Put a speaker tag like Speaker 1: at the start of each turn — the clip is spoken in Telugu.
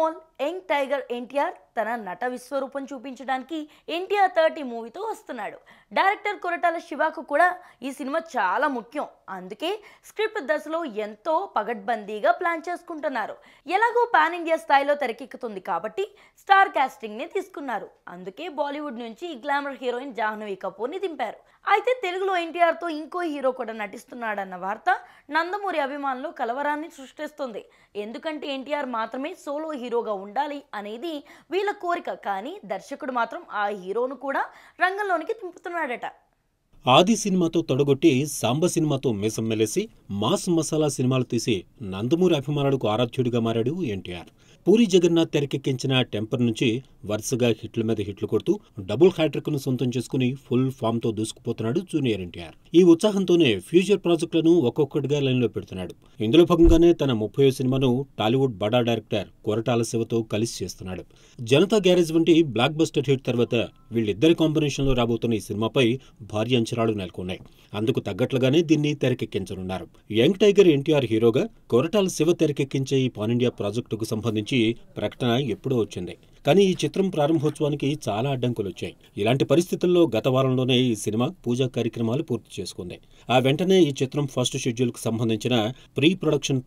Speaker 1: small young tiger NTR తన నట విశ్వరూపం చూపించడానికి ఎన్టీఆర్ థర్టీ మూవీతో వస్తున్నాడు డైరెక్టర్ కొరటాల శివాకు కూడా ఈ సినిమా చాలా ముఖ్యం అందుకే స్క్రిప్ట్ దశలో ఎంతో పగడ్బందీగా ప్లాన్ చేసుకుంటున్నారు ఎలాగో పాన్ ఇండియా స్థాయిలో తెరకెక్కుతుంది కాబట్టి స్టార్ కాస్టింగ్ని తీసుకున్నారు అందుకే బాలీవుడ్ నుంచి గ్లామర్ హీరోయిన్ జాహ్నవి కపూర్ని దింపారు అయితే తెలుగులో ఎన్టీఆర్తో ఇంకో హీరో కూడా నటిస్తున్నాడన్న వార్త నందమూరి అభిమానులు కలవరాన్ని సృష్టిస్తుంది ఎందుకంటే ఎన్టీఆర్ మాత్రమే సోలో హీరోగా ఉండాలి అనేది వీళ్ళ కోరిక కానీ దర్శకుడు మాత్రం ఆ హీరోను కూడా రంగంలోనికి తింపుతున్నాడట
Speaker 2: ఆది సినిమాతో తొడగొట్టి సాంబ సినిమాతో మీసం మెలేసి మాస్ మసాలా సినిమాలు తీసి నందమూరి అభిమానులకు ఆరాధ్యుడిగా మారాడు ఎన్టీఆర్ పూరి జగన్నాథ్ తెరకెక్కించిన టెంపర్ నుంచి వరుసగా హిట్ల మీద హిట్లు కొడుతూ డబుల్ హ్యాట్రిక్ను సొంతం చేసుకుని ఫుల్ ఫామ్తో దూసుకుపోతున్నాడు జూనియర్ ఎన్టీఆర్ ఈ ఉత్సాహంతోనే ఫ్యూచర్ ప్రాజెక్టులను ఒక్కొక్కటిగా లైన్లో పెడుతున్నాడు ఇందులో భాగంగానే తన ముప్పై సినిమాను టాలీవుడ్ బడా డైరెక్టర్ కొరటాల శివతో కలిసి చేస్తున్నాడు జనతా గ్యారేజ్ వంటి బ్లాక్ బస్టర్ హిట్ తర్వాత వీళ్ళిద్దరి కాంబినేషన్లో రాబోతున్న ఈ సినిమాపై భారీ అంచనాలు నెలకొన్నాయి అందుకు తగ్గట్లుగానే దీన్ని తెరకెక్కించనున్నారు యంగ్ టైగర్ ఎన్టీఆర్ హీరోగా కొరటాల శివ తెరకెక్కించే ఈ పానిండియా ప్రాజెక్టుకు సంబంధించి ప్రకటన ఎప్పుడూ వచ్చింది కానీ ఈ చిత్రం ప్రారంభోత్సవానికి చాలా అడ్డంకులు వచ్చాయి ఇలాంటి పరిస్థితుల్లో గత వారంలోనే ఈ సినిమా పూజా కార్యక్రమాలు పూర్తి చేసుకుంది ఆ వెంటనే ఈ చిత్రం ఫస్ట్ షెడ్యూల్కు సంబంధించిన ప్రీ ప్రొడక్షన్